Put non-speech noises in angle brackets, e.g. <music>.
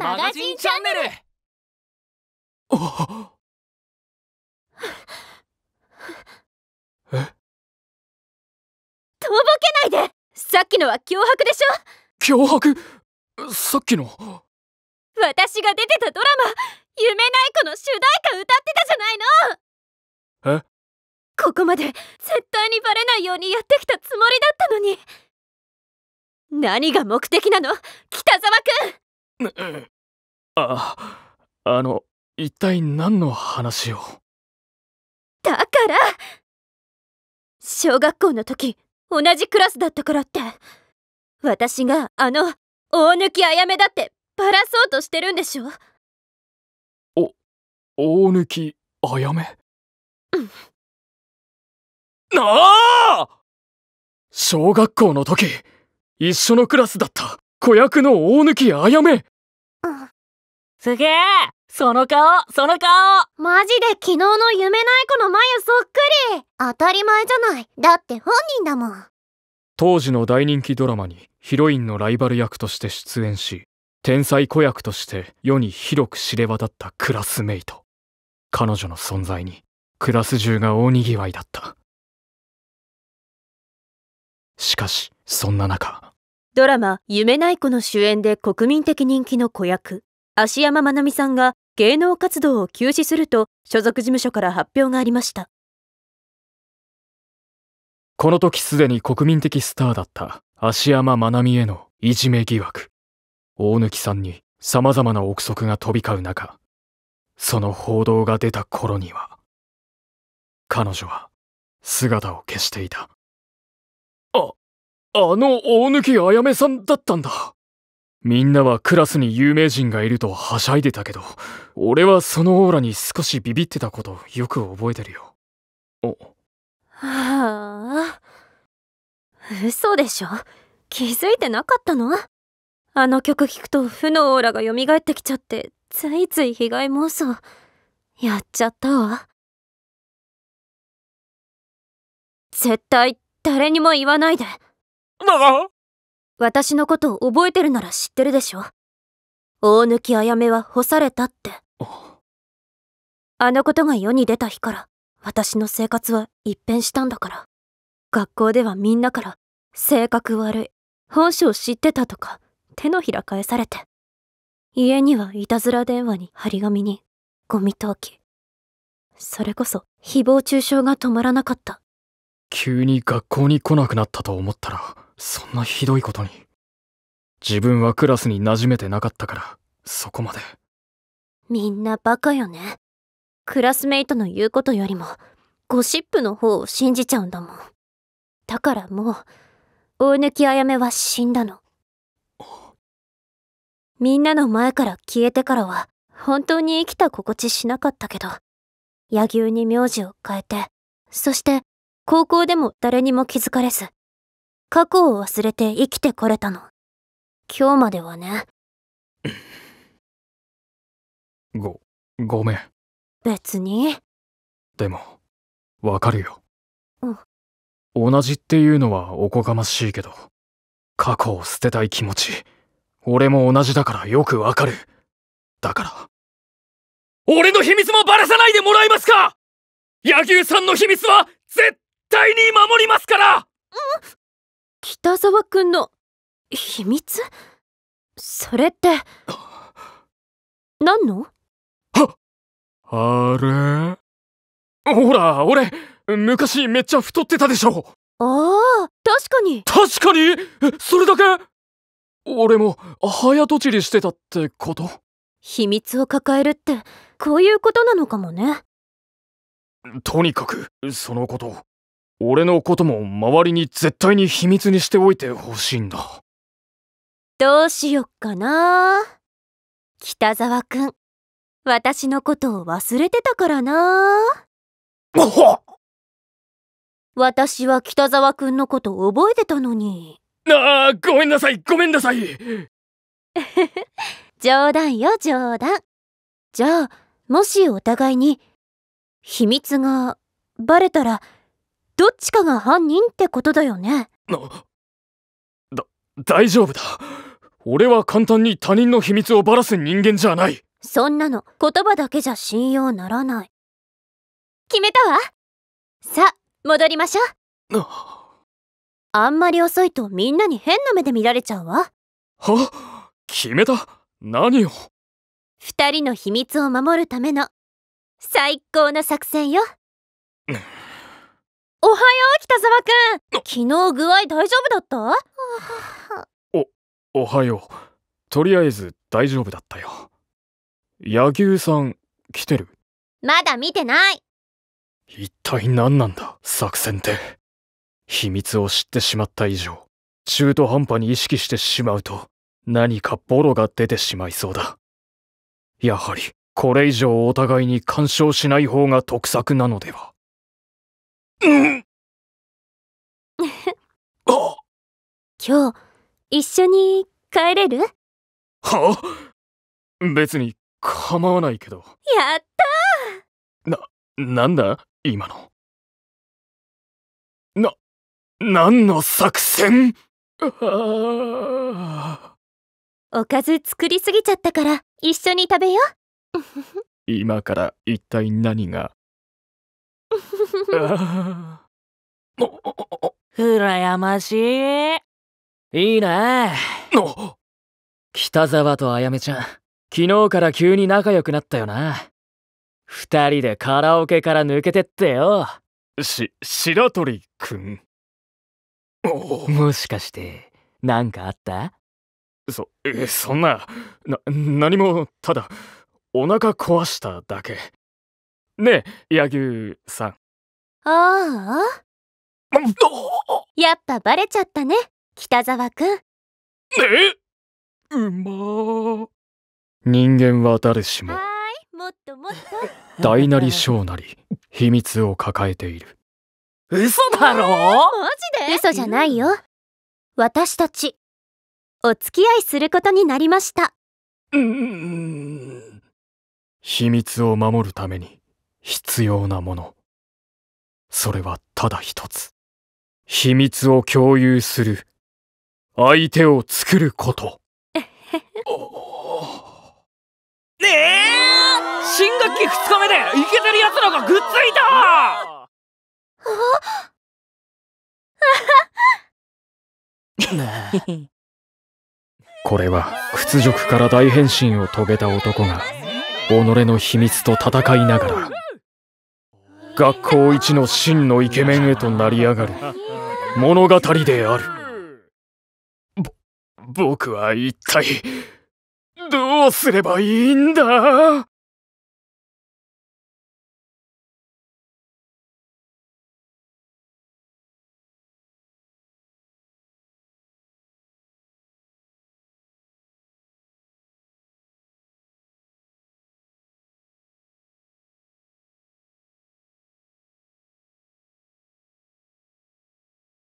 マガジンチャンネルあえとぼけないでさっきのは脅迫でしょ脅迫さっきの私が出てたドラマ「夢ない子」の主題歌歌ってたじゃないのえここまで絶対にバレないようにやってきたつもりだったのに何が目的なの北沢君 <laughs> あ、あの、一体何の話をだから小学校の時、同じクラスだったからって。私があの、大貫あやめだってバラそうとしてるんでしょお、大貫あやめうん。なあ小学校の時、一緒のクラスだった。子役の大貫あやめすげえその顔その顔マジで昨日の夢ない子の眉そっくり当たり前じゃないだって本人だもん当時の大人気ドラマにヒロインのライバル役として出演し天才子役として世に広く知れ渡ったクラスメイト彼女の存在にクラス中が大にぎわいだったしかしそんな中ドラマ「夢ない子」の主演で国民的人気の子役芦山愛美さんが芸能活動を休止すると所属事務所から発表がありましたこの時すでに国民的スターだった芦山愛美へのいじめ疑惑大貫さんに様々な憶測が飛び交う中その報道が出た頃には彼女は姿を消していたあの大貫あやめさんだったんだ。みんなはクラスに有名人がいるとはしゃいでたけど、俺はそのオーラに少しビビってたことよく覚えてるよ。お。はあ。嘘でしょ気づいてなかったのあの曲聴くと負のオーラが蘇ってきちゃって、ついつい被害妄想。やっちゃったわ。絶対誰にも言わないで。私のことを覚えてるなら知ってるでしょ大貫あやめは干されたってあのことが世に出た日から私の生活は一変したんだから学校ではみんなから性格悪い本性知ってたとか手のひら返されて家にはいたずら電話に張り紙にゴミ投棄それこそ誹謗中傷が止まらなかった急に学校に来なくなったと思ったらそんなひどいことに。自分はクラスに馴染めてなかったから、そこまで。みんなバカよね。クラスメイトの言うことよりも、ゴシップの方を信じちゃうんだもん。だからもう、大貫あやめは死んだの。みんなの前から消えてからは、本当に生きた心地しなかったけど、野球に名字を変えて、そして、高校でも誰にも気づかれず、過去を忘れて生きてこれたの。今日まではね。ご、ごめん。別に。でも、わかるよ。うん。同じっていうのはおこがましいけど、過去を捨てたい気持ち、俺も同じだからよくわかる。だから。俺の秘密もバラさないでもらえますか柳生さんの秘密は絶対に守りますから、うん北沢くんの秘密それって <laughs> 何のはあれほら俺昔めっちゃ太ってたでしょああ確かに確かにそれだけ俺も早とちりしてたってこと秘密を抱えるってこういうことなのかもねとにかくそのこと俺のことも周りに絶対に秘密にしておいてほしいんだどうしよっかな北沢くん私のことを忘れてたからな私は北沢くんのこと覚えてたのにああごめんなさいごめんなさい <laughs> 冗談よ冗談じゃあもしお互いに秘密がバレたらどっちかが犯人ってことだよねだ大丈夫だ俺は簡単に他人の秘密をバラす人間じゃないそんなの言葉だけじゃ信用ならない決めたわさあ戻りましょうあんまり遅いとみんなに変な目で見られちゃうわは決めた何を2人の秘密を守るための最高の作戦よおはよう北沢くん昨日具合大丈夫だったお、おはようとりあえず大丈夫だったよ野球さん来てるまだ見てない一体何なんだ作戦って秘密を知ってしまった以上中途半端に意識してしまうと何かボロが出てしまいそうだやはりこれ以上お互いに干渉しない方が得策なのでは今日一緒に帰れるはあ別に構わないけどやったな、なんだ今のな、何の作戦おかず作りすぎちゃったから一緒に食べよ <laughs> 今から一体何が羨 <laughs> ましい。いいな。北沢とあやめちゃん、昨日から急に仲良くなったよな。二人でカラオケから抜けてってよ。し、白鳥くん。もしかして、何かあったそ、え、そんな、な、何も、ただ、お腹壊しただけ。ねえ、柳生さん。ああやっぱバレちゃったね北沢くんえうま人間は誰しももっともっと大なり小なり秘密を抱えている嘘だろ、えー、マジで嘘じゃないよ私たちお付き合いすることになりましたうん秘密を守るために必要なものそれはただ一つ。秘密を共有する。相手を作ること。<laughs> ねえ新学期二日目でイケてる奴らがぐっついた <laughs> これは屈辱から大変身を遂げた男が己の秘密と戦いながら学校一の真のイケメンへとなり上がる物語であるぼ僕は一体どうすればいいんだ